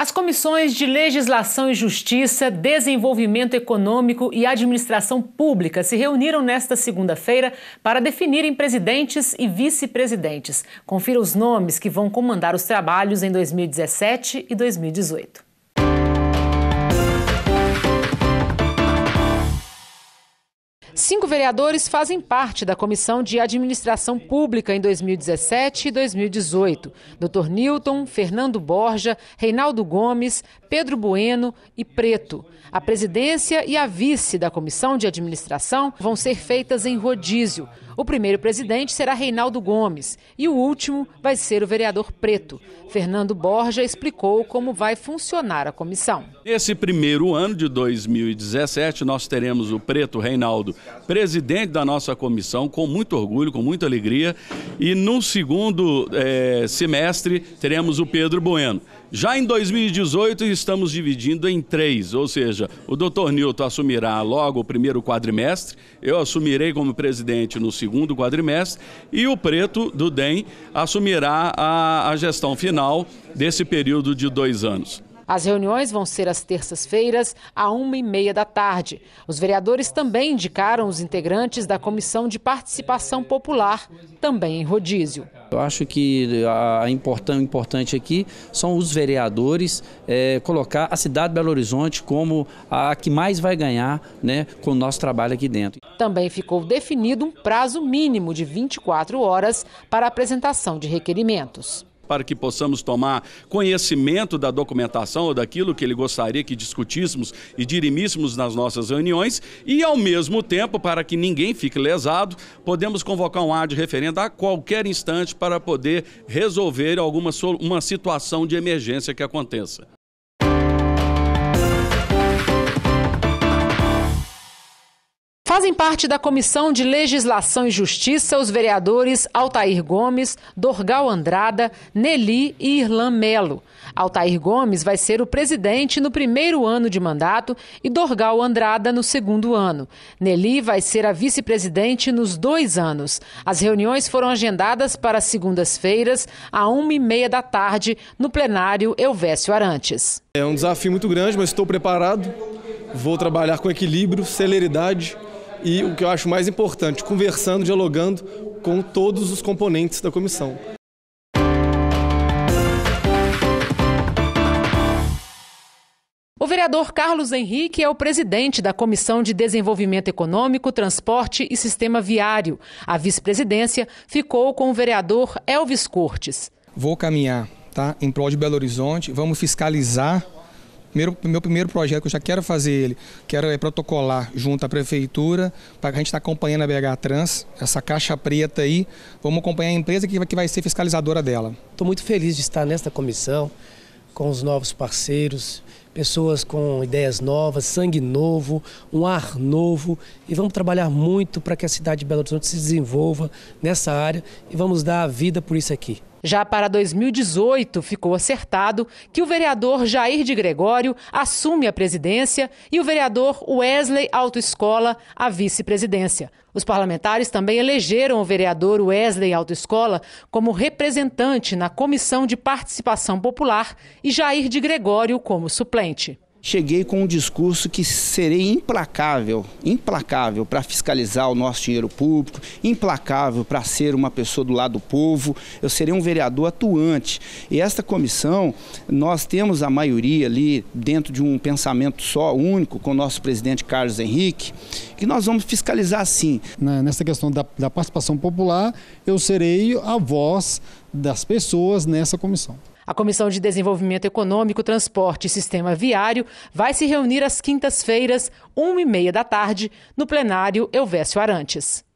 As comissões de Legislação e Justiça, Desenvolvimento Econômico e Administração Pública se reuniram nesta segunda-feira para definirem presidentes e vice-presidentes. Confira os nomes que vão comandar os trabalhos em 2017 e 2018. Cinco vereadores fazem parte da Comissão de Administração Pública em 2017 e 2018. Dr. Newton, Fernando Borja, Reinaldo Gomes, Pedro Bueno e Preto. A presidência e a vice da Comissão de Administração vão ser feitas em rodízio. O primeiro presidente será Reinaldo Gomes e o último vai ser o vereador Preto. Fernando Borja explicou como vai funcionar a comissão. Nesse primeiro ano de 2017, nós teremos o Preto Reinaldo presidente da nossa comissão, com muito orgulho, com muita alegria. E no segundo é, semestre, teremos o Pedro Bueno. Já em 2018, estamos dividindo em três, ou seja, o doutor Nilton assumirá logo o primeiro quadrimestre, eu assumirei como presidente no segundo quadrimestre e o Preto, do DEM, assumirá a, a gestão final desse período de dois anos. As reuniões vão ser às terças-feiras, à uma e meia da tarde. Os vereadores também indicaram os integrantes da Comissão de Participação Popular, também em rodízio. Eu acho que a importante aqui são os vereadores é, colocar a cidade de Belo Horizonte como a que mais vai ganhar né, com o nosso trabalho aqui dentro. Também ficou definido um prazo mínimo de 24 horas para apresentação de requerimentos para que possamos tomar conhecimento da documentação ou daquilo que ele gostaria que discutíssemos e dirimíssemos nas nossas reuniões e, ao mesmo tempo, para que ninguém fique lesado, podemos convocar um ar de referendo a qualquer instante para poder resolver alguma uma situação de emergência que aconteça. Fazem parte da Comissão de Legislação e Justiça os vereadores Altair Gomes, Dorgal Andrada, Nelly e Irlan Melo. Altair Gomes vai ser o presidente no primeiro ano de mandato e Dorgal Andrada no segundo ano. Nelly vai ser a vice-presidente nos dois anos. As reuniões foram agendadas para segundas-feiras, a uma e meia da tarde, no plenário Elvésio Arantes. É um desafio muito grande, mas estou preparado. Vou trabalhar com equilíbrio, celeridade e, o que eu acho mais importante, conversando, dialogando com todos os componentes da comissão. O vereador Carlos Henrique é o presidente da Comissão de Desenvolvimento Econômico, Transporte e Sistema Viário. A vice-presidência ficou com o vereador Elvis Cortes. Vou caminhar tá, em prol de Belo Horizonte, vamos fiscalizar Primeiro, meu primeiro projeto que eu já quero fazer ele, quero é protocolar junto à prefeitura, para a gente estar tá acompanhando a BH Trans, essa caixa preta aí, vamos acompanhar a empresa que vai, que vai ser fiscalizadora dela. Estou muito feliz de estar nesta comissão, com os novos parceiros, pessoas com ideias novas, sangue novo, um ar novo e vamos trabalhar muito para que a cidade de Belo Horizonte se desenvolva nessa área e vamos dar a vida por isso aqui. Já para 2018, ficou acertado que o vereador Jair de Gregório assume a presidência e o vereador Wesley Autoescola a vice-presidência. Os parlamentares também elegeram o vereador Wesley Autoescola como representante na Comissão de Participação Popular e Jair de Gregório como suplente frente. Cheguei com um discurso que serei implacável, implacável para fiscalizar o nosso dinheiro público, implacável para ser uma pessoa do lado do povo, eu serei um vereador atuante. E esta comissão, nós temos a maioria ali dentro de um pensamento só, único, com o nosso presidente Carlos Henrique, que nós vamos fiscalizar sim. Nessa questão da, da participação popular, eu serei a voz das pessoas nessa comissão. A Comissão de Desenvolvimento Econômico, Transporte e Sistema Viário vai se reunir às quintas-feiras, 1 e meia da tarde, no plenário Elvésio Arantes.